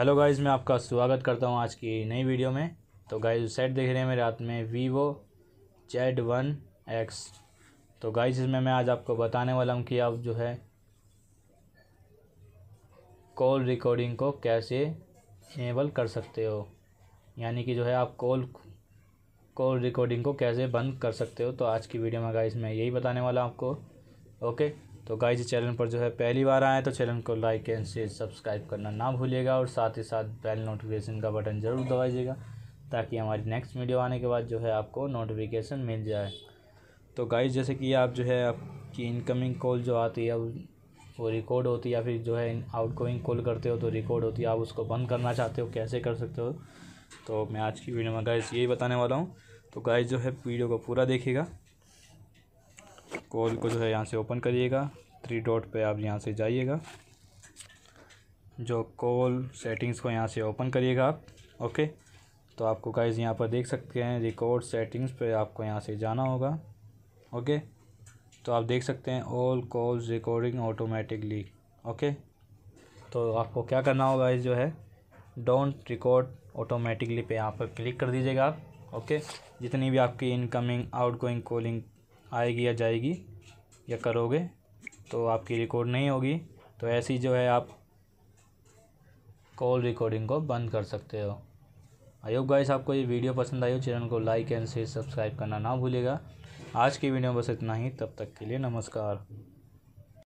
hello guys मैं आपका स्वागत करता हूं आज की नई वीडियो में तो गाइज सेट देख रहे हैं मेरे हाथ में वीवो जेड वन एक्स तो गाइज इसमें मैं आज आपको बताने वाला हूं कि आप जो है कॉल रिकॉर्डिंग को कैसे इनेबल कर सकते हो यानी कि जो है आप कॉल कॉल रिकॉर्डिंग को कैसे बंद कर सकते हो तो आज की वीडियो में गाइज मैं यही बताने वाला हूँ आपको ओके तो गाइज चैनल पर जो है पहली बार आएँ तो चैनल को लाइक एंड शेयर सब्सक्राइब करना ना भूलिएगा और साथ ही साथ बेल नोटिफिकेशन का बटन ज़रूर दबाइएगा ताकि हमारी नेक्स्ट वीडियो आने के बाद जो है आपको नोटिफिकेशन मिल जाए तो गाइज जैसे कि आप जो है आपकी इनकमिंग कॉल जो आती है वो रिकॉर्ड होती है या फिर जो है आउटगोइंग कॉल करते हो तो रिकॉर्ड होती है आप उसको बंद करना चाहते हो कैसे कर सकते हो तो मैं आज की वीडियो में गाइज यही बताने वाला हूँ तो गाइज जो है वीडियो को पूरा देखिएगा कॉल को जो है यहाँ से ओपन करिएगा थ्री डॉट पे आप यहाँ से जाइएगा जो कॉल सेटिंग्स को यहाँ से ओपन करिएगा आप ओके तो आपको गाइज यहाँ पर देख सकते हैं रिकॉर्ड सेटिंग्स पे आपको यहाँ से जाना होगा ओके तो आप देख सकते हैं all calls recording automatically okay तो आपको क्या करना होगा इस जो है डोंट रिकॉर्ड ऑटोमेटिकली पे यहाँ पर क्लिक कर दीजिएगा आप ओके जितनी भी आपकी इनकमिंग आउटगोइंग कॉलिंग आएगी या जाएगी या करोगे तो आपकी रिकॉर्ड नहीं होगी तो ऐसी जो है आप कॉल रिकॉर्डिंग को बंद कर सकते हो आयोग गाइस आपको ये वीडियो पसंद आई हो चैनल को लाइक एंड शेयर सब्सक्राइब करना ना भूलेगा आज की वीडियो में बस इतना ही तब तक के लिए नमस्कार